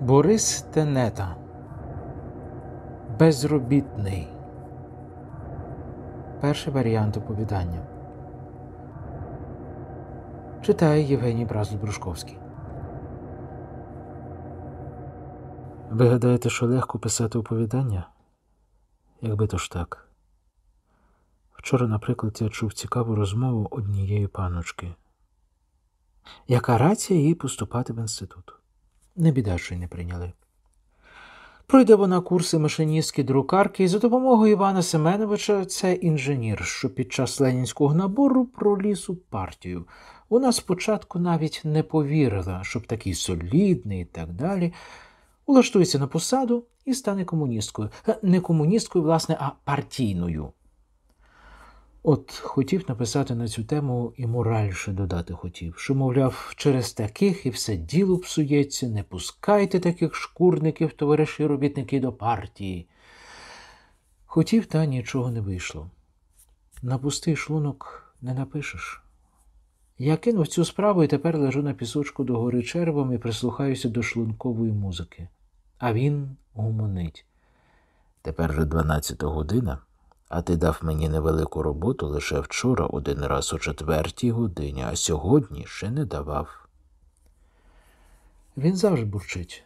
Борис Тенета Безробітний. Перший варіант оповідання. Читає Євгеній Бразл Брушковський. Ви гадаєте, що легко писати оповідання? Якби то ж так. Вчора, наприклад, я чув цікаву розмову однієї паночки, яка рація їй поступати в інститут не біда, що не прийняли. Пройде вона курси машиністські друкарки, і за допомогою Івана Семеновича це інженір, що під час ленінського набору проліз у партію. Вона спочатку навіть не повірила, щоб такий солідний і так далі. Улаштується на посаду і стане комуністкою. Е, не комуністкою, власне, а партійною. От хотів написати на цю тему і моральше додати хотів, що, мовляв, через таких і все діло псується, не пускайте таких шкурників, товариші робітники до партії. Хотів, та нічого не вийшло. На пустий шлунок не напишеш. Я кинув цю справу і тепер лежу на пісочку догори червом і прислухаюся до шлункової музики. А він гумонить. Тепер же 12 година. А ти дав мені невелику роботу лише вчора один раз о четвертій годині, а сьогодні ще не давав. Він завжди бурчить,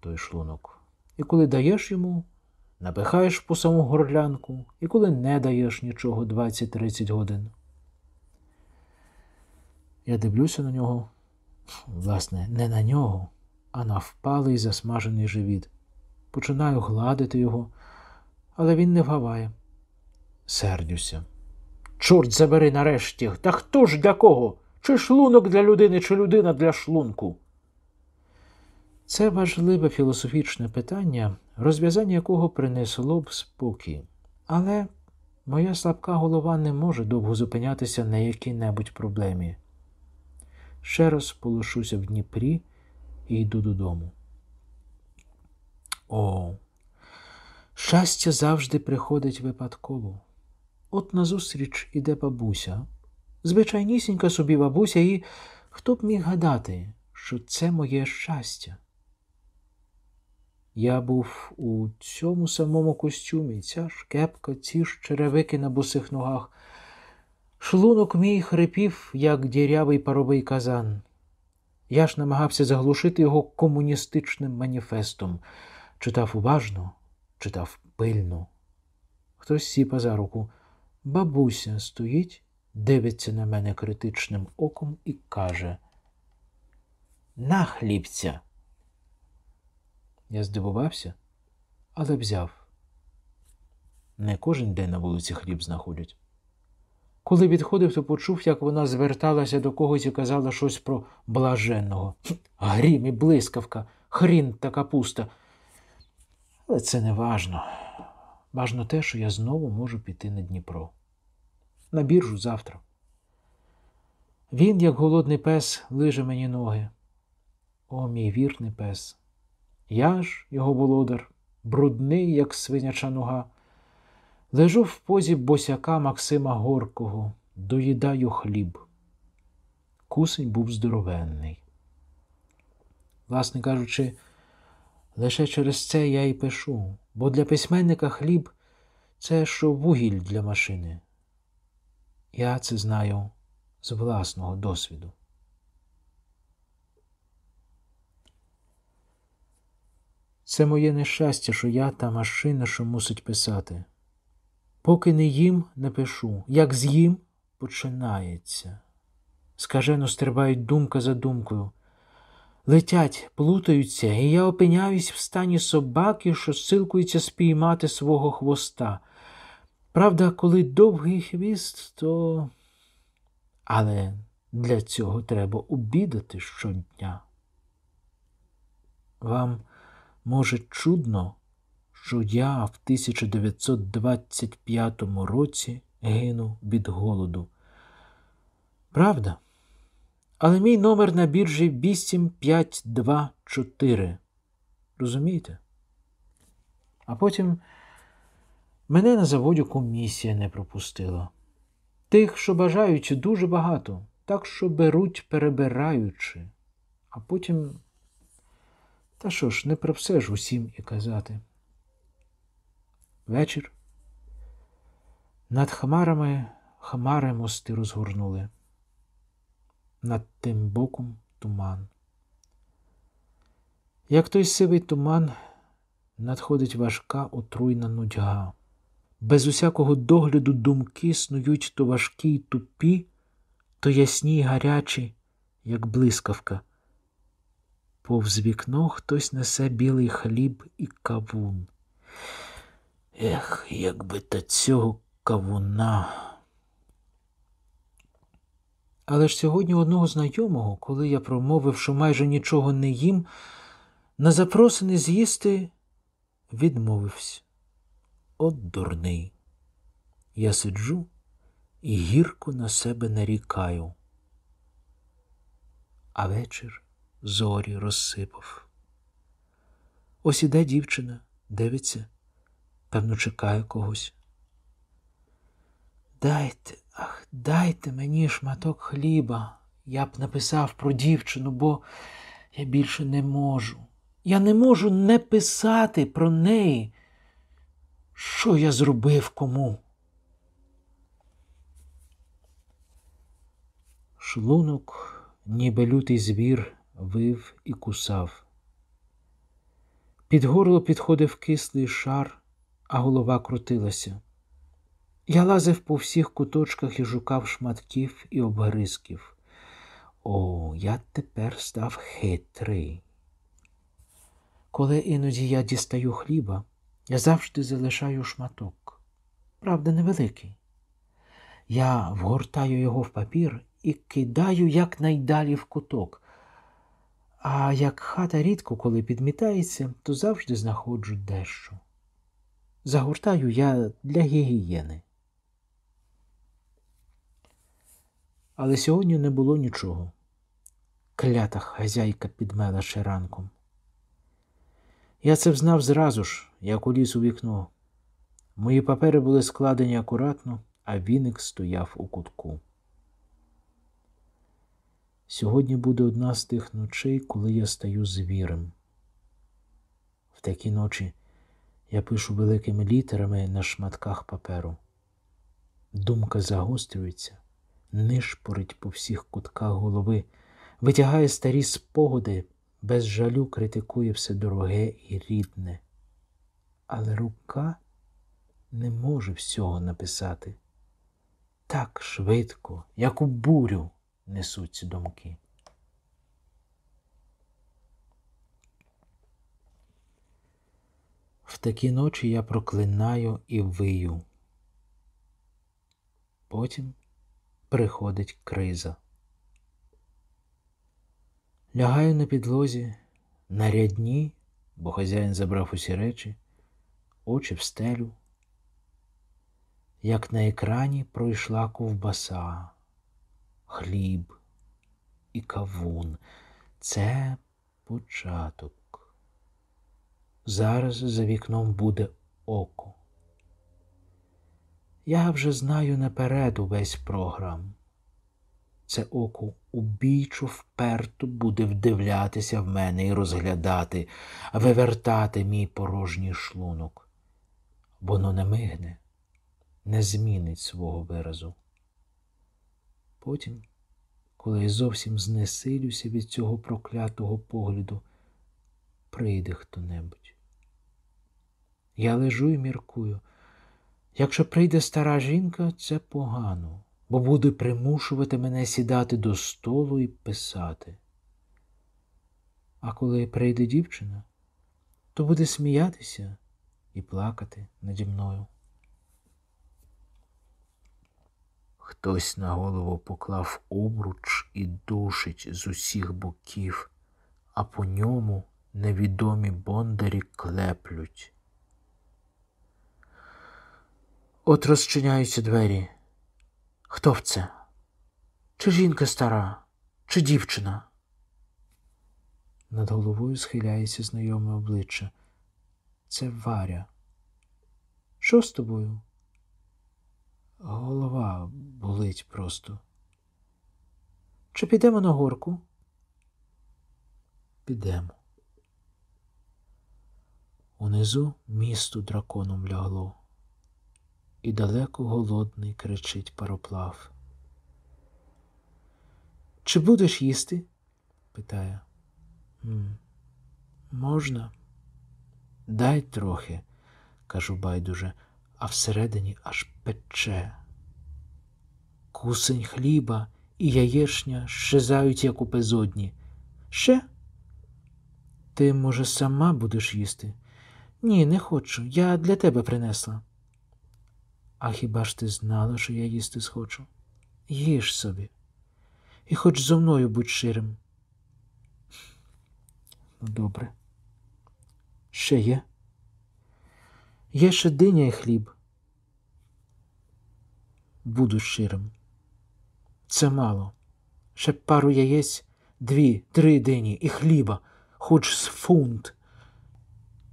той шлунок. І коли даєш йому, напихаєш по саму горлянку, і коли не даєш нічого 20-30 годин. Я дивлюся на нього, власне, не на нього, а на впалий засмажений живіт. Починаю гладити його, але він не вгаває сердюся. Чорт забери нарешті. Та хто ж для кого? Чи шлунок для людини, чи людина для шлунку? Це важливе філософічне питання, розв'язання якого принесло б спокій. Але моя слабка голова не може довго зупинятися на якій-небудь проблемі. Ще раз полошуся в Дніпрі і йду додому. О, щастя завжди приходить випадково. От назустріч іде бабуся, звичайнісінька собі бабуся, і хто б міг гадати, що це моє щастя? Я був у цьому самому костюмі, ця шкепка, ці ж черевики на босих ногах. Шлунок мій хрипів, як дірявий паровий казан. Я ж намагався заглушити його комуністичним маніфестом. Читав уважно, читав пильно. Хтось сіпа за руку. Бабуся стоїть, дивиться на мене критичним оком і каже: На хлібця. Я здивувався, але взяв. Не кожен день на вулиці хліб знаходять. Коли відходив, то почув, як вона зверталася до когось і казала щось про блаженного. Грім і блискавка, хрін та капуста. Але це не важно. Важно те, що я знову можу піти на Дніпро. На біржу завтра. Він, як голодний пес, лиже мені ноги. О, мій вірний пес! Я ж, його володар, брудний, як свиняча нога, лежу в позі босяка Максима Горкого, доїдаю хліб. Кусень був здоровенний. Власне кажучи, лише через це я і пишу бо для письменника хліб це що вугіль для машини. Я це знаю з власного досвіду. Це моє нещастя, що я та машина, що мусить писати. Поки не їм, не пишу. Як з'їм, починається. Скажено стрибають думка за думкою летять, плутаються, і я опиняюсь в стані собаки, що силкується спіймати свого хвоста. Правда, коли довгий хвіст, то. Але для цього треба обідати щодня. Вам, може, чудно, що я в 1925 році гину від голоду. Правда? Але мій номер на біржі 8524. Розумієте? А потім мене на заводі комісія не пропустила. Тих, що бажають, дуже багато, так що беруть, перебираючи. А потім. Та що ж, не про все ж усім і казати. Вечір. Над хмарами хмари мости розгорнули над тим боком туман. Як той сивий туман, надходить важка отруйна нудьга. Без усякого догляду думки снують то важкі й тупі, то ясні й гарячі, як блискавка. Повз вікно хтось несе білий хліб і кавун. Ех, якби та цього кавуна. Але ж сьогодні одного знайомого, коли я промовив, що майже нічого не їм, на запросини з'їсти відмовився. От дурний. Я сиджу і гірко на себе нарікаю. А вечір зорі розсипав. Ось іде дівчина, дивиться, певно, чекає когось. Дайте, Ах, дайте мені шматок хліба. Я б написав про дівчину, бо я більше не можу. Я не можу не писати про неї, що я зробив кому. Шлунок, ніби лютий звір, вив і кусав. Під горло підходив кислий шар, а голова крутилася. Я лазив по всіх куточках і шукав шматків і обгризків. О, я тепер став хитрий. Коли іноді я дістаю хліба, я завжди залишаю шматок. Правда, невеликий. Я вгортаю його в папір і кидаю якнайдалі в куток. А як хата рідко коли підмітається, то завжди знаходжу дещо. Загортаю я для гігієни. але сьогодні не було нічого. Клята хазяйка підмела ще ранком. Я це взнав зразу ж, як уліз у вікно. Мої папери були складені акуратно, а віник стояв у кутку. Сьогодні буде одна з тих ночей, коли я стаю звірем. В такі ночі я пишу великими літерами на шматках паперу. Думка загострюється нишпорить по всіх кутках голови, витягає старі спогади, без жалю критикує все дороге і рідне. Але рука не може всього написати. Так швидко, як у бурю, несуть думки. В такі ночі я проклинаю і вию. Потім приходить криза. Лягаю на підлозі, на рядні, бо хазяїн забрав усі речі, очі в стелю. Як на екрані пройшла ковбаса, хліб і кавун. Це початок. Зараз за вікном буде око. Я вже знаю наперед увесь програм. Це око убійчо вперто буде вдивлятися в мене і розглядати, вивертати мій порожній шлунок. Воно не мигне, не змінить свого виразу. Потім, коли я зовсім знесилюся від цього проклятого погляду, прийде хто небудь. Я лежу і міркую. Якщо прийде стара жінка, це погано, бо буде примушувати мене сідати до столу і писати. А коли прийде дівчина, то буде сміятися і плакати наді мною. Хтось на голову поклав обруч і душить з усіх боків, а по ньому невідомі бондарі клеплють. От розчиняються двері. Хто в це? Чи жінка стара, чи дівчина? Над головою схиляється знайоме обличчя. Це Варя. Що з тобою? Голова болить просто. Чи підемо на горку? Підемо. Унизу місту драконом лягло і далеко голодний кричить пароплав. Чи будеш їсти? питає. Можна? Дай трохи, кажу байдуже, а всередині аж пече. Кусень хліба і яєшня щезають, як у безодні. Ще? Ти, може, сама будеш їсти? Ні, не хочу. Я для тебе принесла. А хіба ж ти знала, що я їсти схочу? Їж собі, і хоч зо мною будь щирим. Ну, добре. Ще є? Є ще диня і хліб. Буду щирим. Це мало. Ще пару яєць, дві, три дині і хліба, хоч з фунт.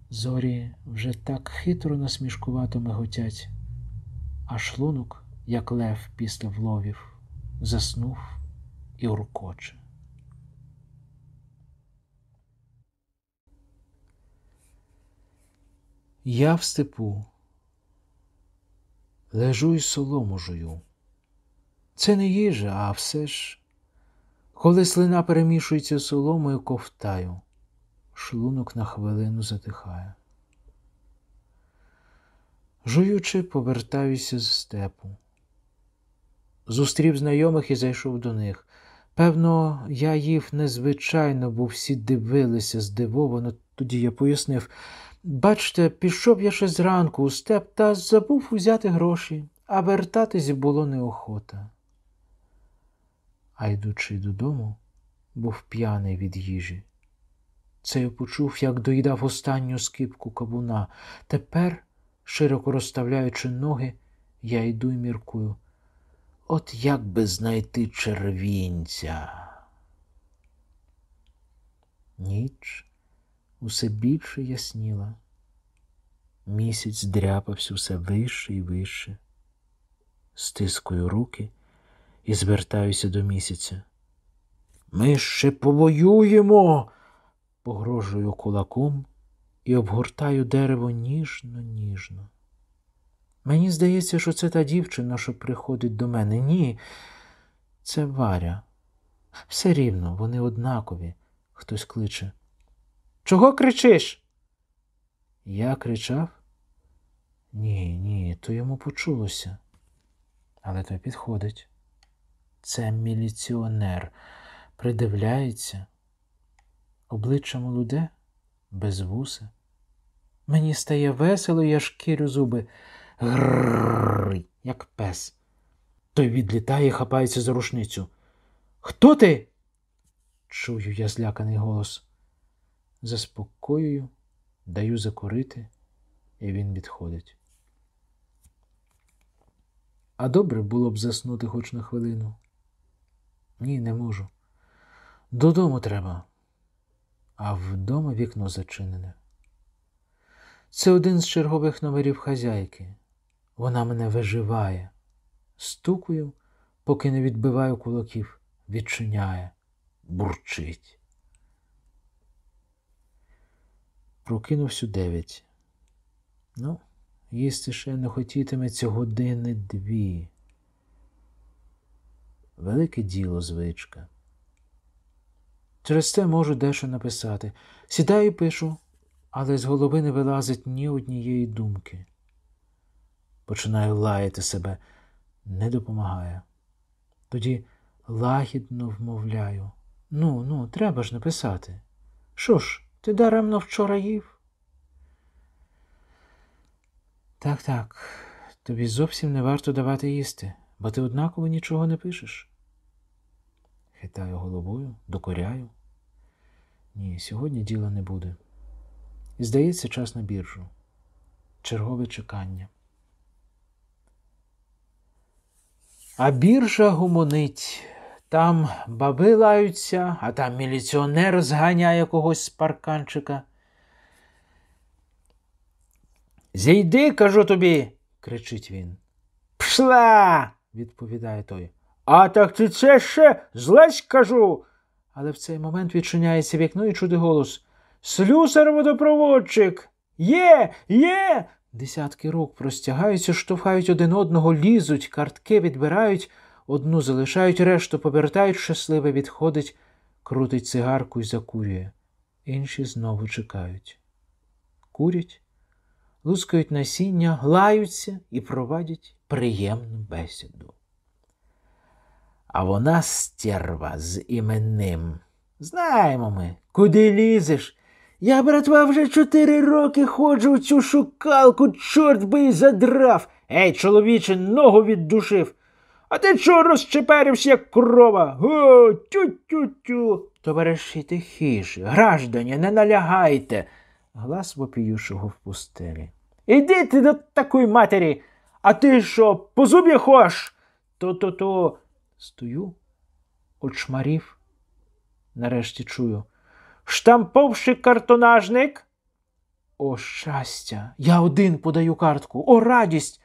Зорі вже так хитро насмішкувато миготять а шлунок, як лев після вловів, заснув і уркоче. Я в степу лежу й солому жую. Це не їжа, а все ж, коли слина перемішується соломою ковтаю, шлунок на хвилину затихає. Жуючи, повертаюся з степу. Зустрів знайомих і зайшов до них. Певно, я їв незвичайно, бо всі дивилися здивовано. Тоді я пояснив бачте, пішов я ще зранку у степ та забув узяти гроші, а вертатись було неохота. А йдучи додому, був п'яний від їжі. Це я почув, як доїдав останню скипку кабуна. Тепер Широко розставляючи ноги, я йду і міркую. От як би знайти червінця. Ніч усе більше ясніла. Місяць дряпався все вище і вище. Стискую руки і звертаюся до місяця. Ми ще повоюємо, погрожую кулаком і обгортаю дерево ніжно, ніжно. Мені здається, що це та дівчина, що приходить до мене. Ні, це Варя. Все рівно, вони однакові, хтось кличе. Чого кричиш? Я кричав? Ні, ні, то йому почулося. Але той підходить. Це міліціонер придивляється, обличчя молоде, без вуса. Мені стає весело, я шкірю зуби. Гррррр, як пес. Той відлітає, хапається за рушницю. Хто ти? Чую я зляканий голос. Заспокоюю, даю закурити, і він відходить. А добре було б заснути хоч на хвилину. Ні, не можу. Додому треба, а вдома вікно зачинене. Це один з чергових номерів хазяйки. Вона мене виживає. Стукую, поки не відбиваю кулаків, відчиняє, бурчить. Прокинувся дев'ять. Ну, їсти ще не хотітиметься години дві. Велике діло звичка. Через це можу дещо написати. Сідаю і пишу але з голови не вилазить ні однієї думки. Починаю лаяти себе, не допомагає. Тоді лагідно вмовляю ну, ну, треба ж написати. Що ж, ти даремно вчора їв? Так, так, тобі зовсім не варто давати їсти, бо ти однаково нічого не пишеш. Хитаю головою, докоряю. Ні, сьогодні діла не буде. І здається час на біржу. Чергове чекання. А біржа гумонить. Там баби лаються, а там міліціонер зганяє когось з парканчика. Зійди, кажу тобі, кричить він. Пшла, відповідає той. А так ти це ще злезь кажу. Але в цей момент відчиняється вікно і чуди голос. Слюсар водопроводчик. Є, є. Десятки рук простягаються, штовхають один одного, лізуть, картки відбирають, одну залишають, решту повертають, щасливе відходить, крутить цигарку і закурює. Інші знову чекають. Курять, лускають насіння, лаються і провадять приємну бесіду. А вона стерва з іменним. Знаємо ми, куди лізеш? Я, братва, вже чотири роки ходжу в цю шукалку, чорт би й задрав. Ей, чоловіче, ногу віддушив. А ти чого розчеперився, як корова? Го, тю-тю-тю. Товариші тихіше, граждані, не налягайте. Глас вопіюшого в пустелі. Іди ти до такої матері, а ти що, по зубі хош? То-то-то. Стою, очмарів. Нарешті чую штамповши картонажник. О, щастя, я один подаю картку. О, радість.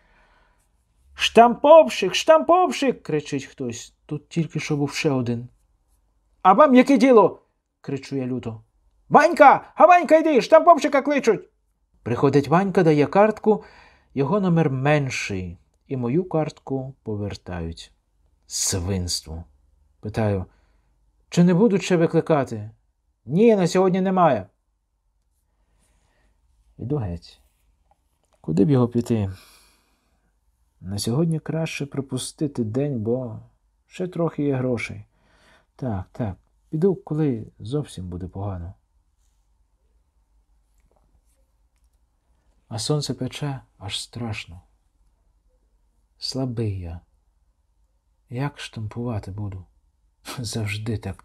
Штамповшик, штамповшик. кричить хтось. Тут тільки що був ще один. А вам яке діло? кричу я люто. Ванька, а Ванька йди, штамповщика кличуть. Приходить Ванька, дає картку, його номер менший, і мою картку повертають. Свинство. Питаю, чи не будуть ще викликати? Ні, на сьогодні немає. Іду геть. Куди б його піти? На сьогодні краще припустити день, бо ще трохи є грошей. Так, так, піду, коли зовсім буде погано. А сонце пече аж страшно. Слабий я. Як штампувати буду? Завжди так.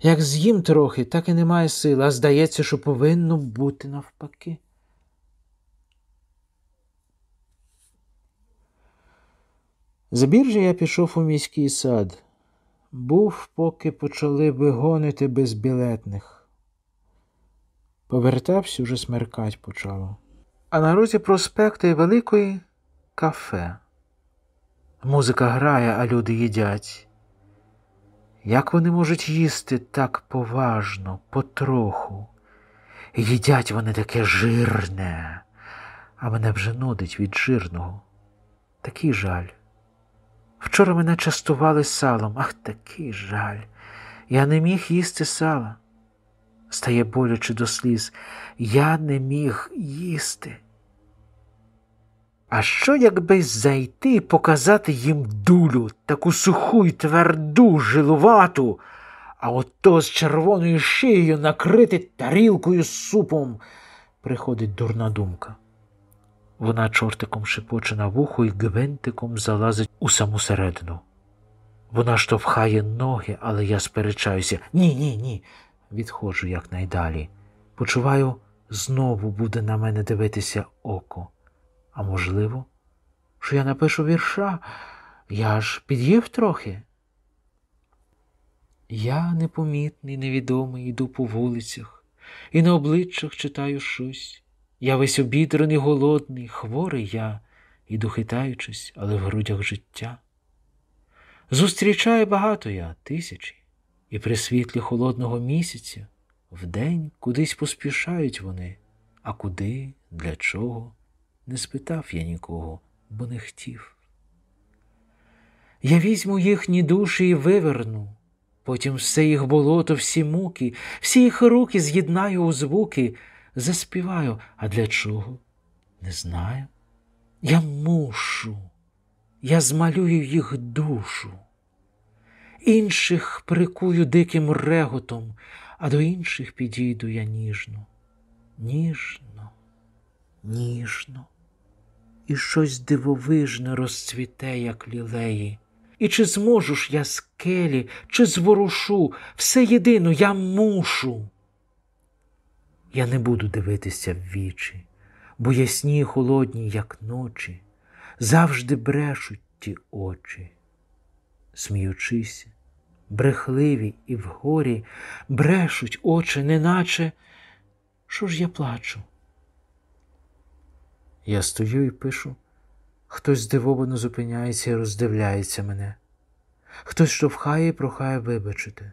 Як з'їм трохи, так і немає сили, а здається, що повинно бути навпаки. За біржі я пішов у міський сад. Був, поки почали вигонити безбілетних. Повертався, уже смеркать почало. А на розі проспекту і великої кафе. Музика грає, а люди їдять. Як вони можуть їсти так поважно, потроху? Їдять вони таке жирне, а мене вже нудить від жирного. Такий жаль. Вчора мене частували салом, ах, такий жаль. Я не міг їсти сала. Стає боляче до сліз. Я не міг їсти. А що, якби зайти і показати їм дулю, таку суху й тверду, жилувату, а ото з червоною шиєю накрити тарілкою з супом, приходить дурна думка. Вона чортиком шепоче на вухо і гвинтиком залазить у саму середину. Вона штовхає ноги, але я сперечаюся ні, ні, ні. Відходжу якнайдалі. Почуваю, знову буде на мене дивитися око. А можливо, що я напишу вірша, я ж під'їв трохи. Я непомітний, невідомий, іду по вулицях, і на обличчях читаю щось. Я весь обідрений, голодний, хворий я, іду хитаючись, але в грудях життя. Зустрічаю багато я тисячі, і при світлі холодного місяця вдень кудись поспішають вони, а куди, для чого. Не спитав я нікого, бо не хотів. Я візьму їхні душі і виверну, потім все їх болото, всі муки, всі їх руки з'єднаю у звуки, заспіваю, а для чого? Не знаю. Я мушу, я змалюю їх душу. Інших прикую диким реготом, а до інших підійду я ніжно, ніжно, ніжно і щось дивовижне розцвіте, як лілеї. І чи зможу ж я скелі, чи зворушу, все єдино я мушу. Я не буду дивитися в вічі, бо ясні і холодні, як ночі, завжди брешуть ті очі. Сміючись, брехливі і вгорі, брешуть очі, неначе що ж я плачу? Я стою і пишу. Хтось здивовано зупиняється і роздивляється мене. Хтось штовхає і прохає вибачити.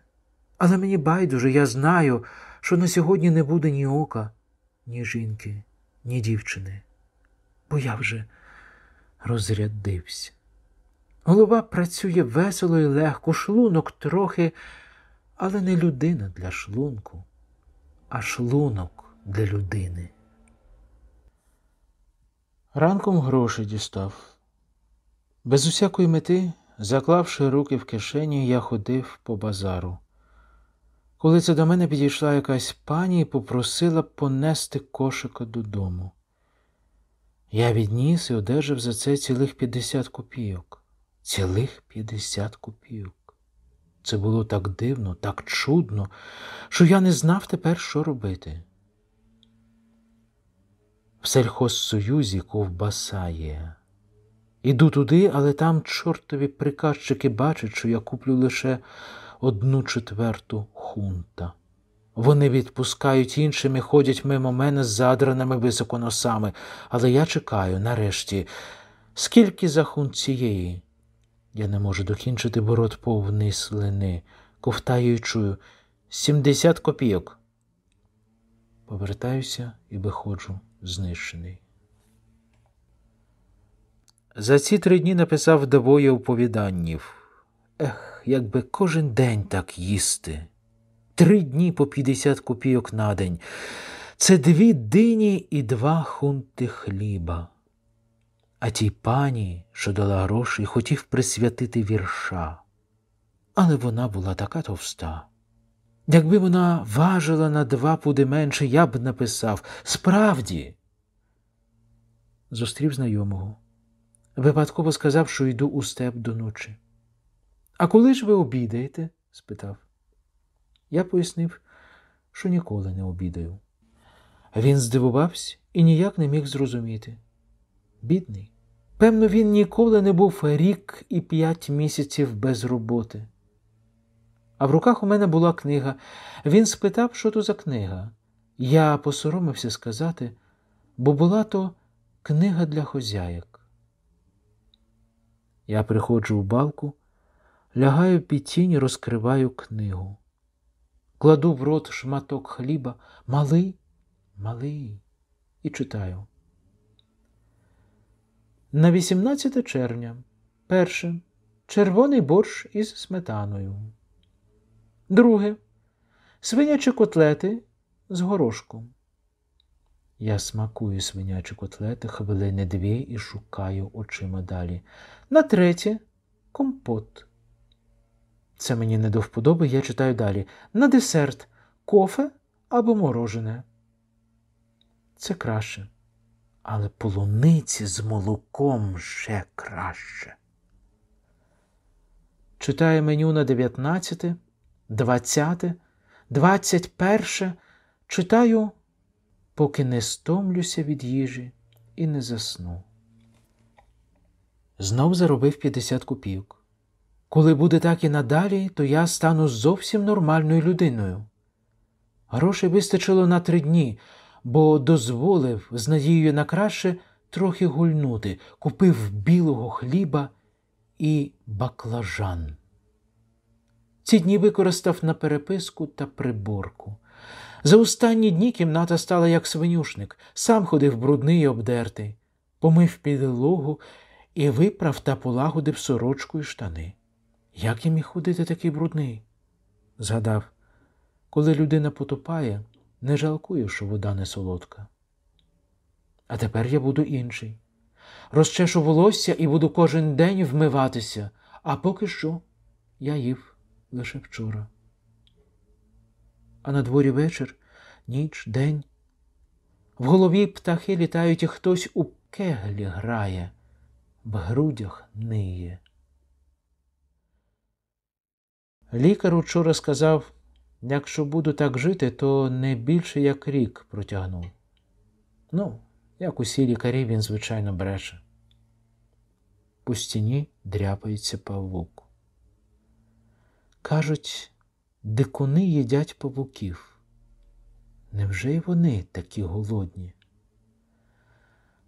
Але мені байдуже, я знаю, що на сьогодні не буде ні ока, ні жінки, ні дівчини. Бо я вже розрядився. Голова працює весело і легко, шлунок трохи, але не людина для шлунку, а шлунок для людини. Ранком гроші дістав. Без усякої мети, заклавши руки в кишені, я ходив по базару. Коли це до мене підійшла якась пані і попросила понести кошика додому. Я відніс і одержав за це цілих 50 копійок. Цілих 50 копійок. Це було так дивно, так чудно, що я не знав тепер, що робити. В сельхозсоюзі ковбасає. Іду туди, але там чортові приказчики бачать, що я куплю лише одну четверту хунта. Вони відпускають іншими, ходять мимо мене з задраними високоносами, але я чекаю нарешті, скільки за хунт цієї? Я не можу докінчити бо рот повний слини, ковтаю і чую сімдесят копійок. Повертаюся і виходжу знищений. За ці три дні написав двоє оповіданнів. Ех, якби кожен день так їсти. Три дні по 50 копійок на день. Це дві дині і два хунти хліба. А тій пані, що дала гроші, хотів присвятити вірша. Але вона була така товста, Якби вона важила на два пуди менше, я б написав справді. Зустрів знайомого, випадково сказав, що йду у степ до ночі. А коли ж ви обідаєте? спитав. Я пояснив, що ніколи не обідаю. Він здивувався і ніяк не міг зрозуміти. Бідний. Певно, він ніколи не був рік і п'ять місяців без роботи. А в руках у мене була книга. Він спитав, що то за книга. Я посоромився сказати, бо була то книга для хозяїк. Я приходжу в балку, лягаю під тінь, розкриваю книгу. Кладу в рот шматок хліба, малий, малий, і читаю. На 18 червня. Перше. Червоний борщ із сметаною. Друге свинячі котлети з горошком. Я смакую свинячі котлети хвилини дві і шукаю очима далі. На третє компот. Це мені не до вподоби, я читаю далі. На десерт кофе або морожене. Це краще. Але полуниці з молоком ще краще. Читаю меню на 19. Двадцяте, двадцять перше читаю, поки не стомлюся від їжі і не засну. Знов заробив 50 копійок. Коли буде так і надалі, то я стану зовсім нормальною людиною. Грошей вистачило на три дні, бо дозволив з надією на краще трохи гульнути, купив білого хліба і баклажан. Ці дні використав на переписку та приборку. За останні дні кімната стала як свинюшник, сам ходив брудний і обдертий, помив підлогу і виправ та полагодив сорочку і штани. Як я міг ходити такий брудний? Згадав, коли людина потопає, не жалкую, що вода не солодка. А тепер я буду інший. Розчешу волосся і буду кожен день вмиватися, а поки що я їв лише вчора. А на дворі вечір, ніч, день. В голові птахи літають, і хтось у кеглі грає, в грудях ниє. Лікар учора сказав, якщо буду так жити, то не більше як рік протягну. Ну, як усі лікарі, він, звичайно, бреше. По стіні дряпається павук. Кажуть, дикуни їдять павуків. Невже й вони такі голодні?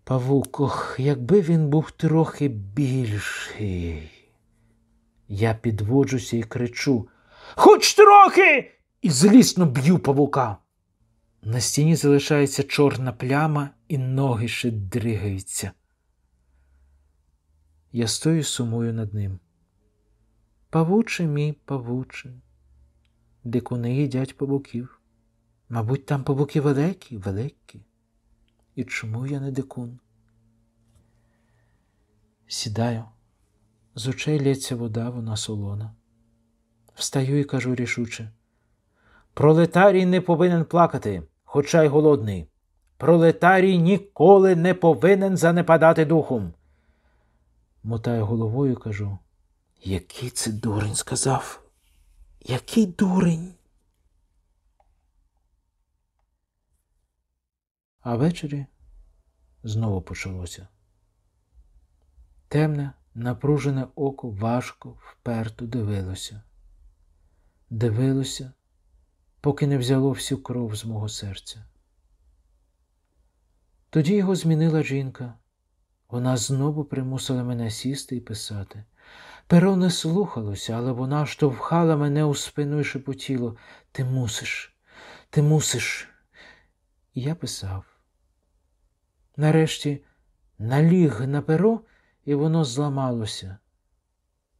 Павук, ох, якби він був трохи більший. Я підводжуся і кричу Хоч трохи! і злісно б'ю павука. На стіні залишається чорна пляма, і ноги ще дригаються. Я стою сумую над ним. Павуче мій павуче, дикуни їдять побуків. Мабуть, там побуки великі, великі. І чому я не дикун? Сідаю, з очей лється вода, вона солона. Встаю і кажу рішуче: Пролетарій не повинен плакати, хоча й голодний. Пролетарій ніколи не повинен занепадати духом. Мотаю головою кажу. Який це дурень сказав? Який дурень? А ввечері знову почалося. Темне, напружене око важко вперто дивилося, дивилося, поки не взяло всю кров з мого серця. Тоді його змінила жінка. Вона знову примусила мене сісти і писати. Перо не слухалося, але вона штовхала мене у спину і шепотіло Ти мусиш, ти мусиш. І я писав. Нарешті наліг на перо, і воно зламалося.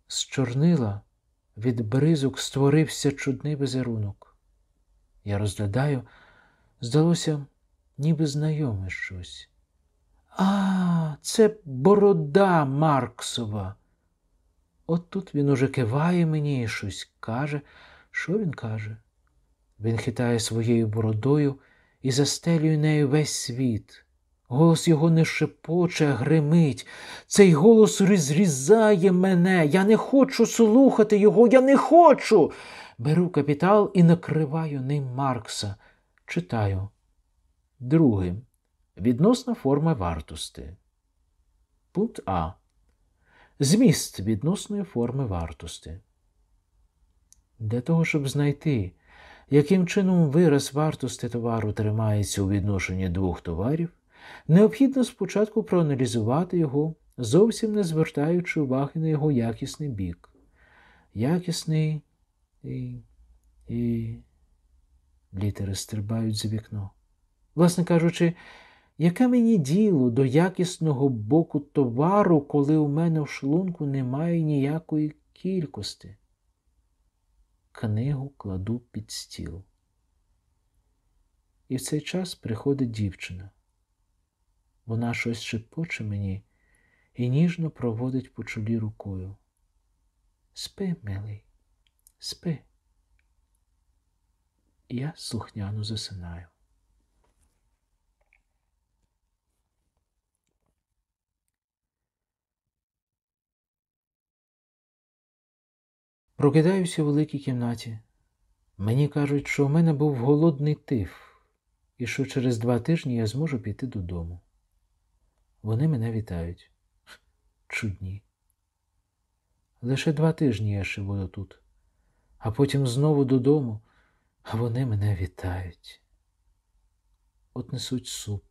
З чорнила від бризок створився чудний візерунок. Я розглядаю, здалося, ніби знайоме щось. А, це борода Марксова. От тут він уже киває мені і щось каже. Що він каже? Він хитає своєю бородою і застелює нею весь світ. Голос його не шепоче, а гримить. Цей голос розрізає мене. Я не хочу слухати його, я не хочу. Беру капітал і накриваю ним Маркса. Читаю. Друге. Відносна форма вартости. Пункт А зміст відносної форми вартості. Для того, щоб знайти, яким чином вираз вартості товару тримається у відношенні двох товарів, необхідно спочатку проаналізувати його, зовсім не звертаючи уваги на його якісний бік. Якісний і і літери стрибають за вікно. Власне кажучи, Яке мені діло до якісного боку товару, коли у мене в шлунку немає ніякої кількості? Книгу кладу під стіл. І в цей час приходить дівчина. Вона щось шепоче мені і ніжно проводить по чолі рукою. Спи, милий, спи. Я слухняно засинаю. Прокидаюся в великій кімнаті. Мені кажуть, що в мене був голодний тиф, і що через два тижні я зможу піти додому. Вони мене вітають. Чудні. Лише два тижні я ще буду тут, а потім знову додому, а вони мене вітають. От несуть суп,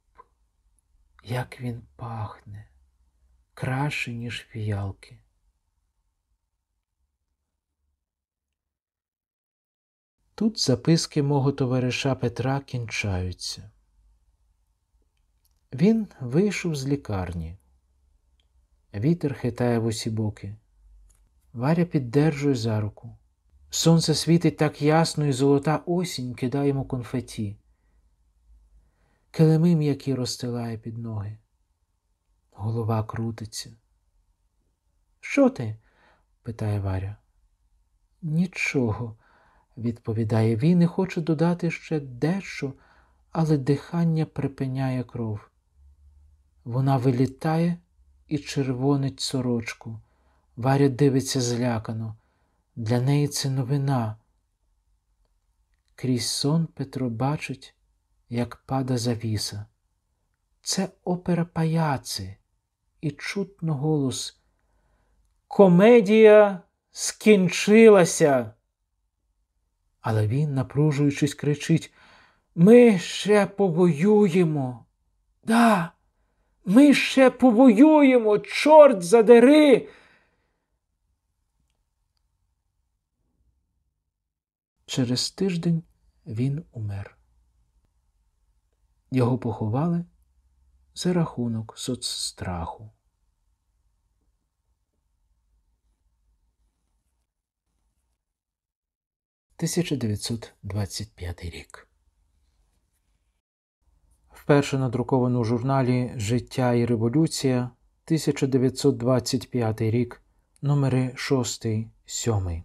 як він пахне, краще, ніж фіялки. Тут записки мого товариша Петра кінчаються. Він вийшов з лікарні. Вітер хитає в усі боки. Варя піддержує за руку. Сонце світить так ясно, і золота осінь кидає йому конфеті. Килими м'які розстилає під ноги. Голова крутиться. Що ти? питає Варя. Нічого, відповідає він і хоче додати ще дещо, але дихання припиняє кров. Вона вилітає і червонить сорочку. Варя дивиться злякано. Для неї це новина. Крізь сон Петро бачить, як пада завіса. Це опера паяци і чутно голос. Комедія скінчилася. Але він, напружуючись, кричить Ми ще повоюємо. Да, ми ще повоюємо, чорт задери. Через тиждень він умер. Його поховали за рахунок соцстраху. 1925 рік. Вперше надруковано у журналі Життя і Революція 1925 рік, номери 6, 7.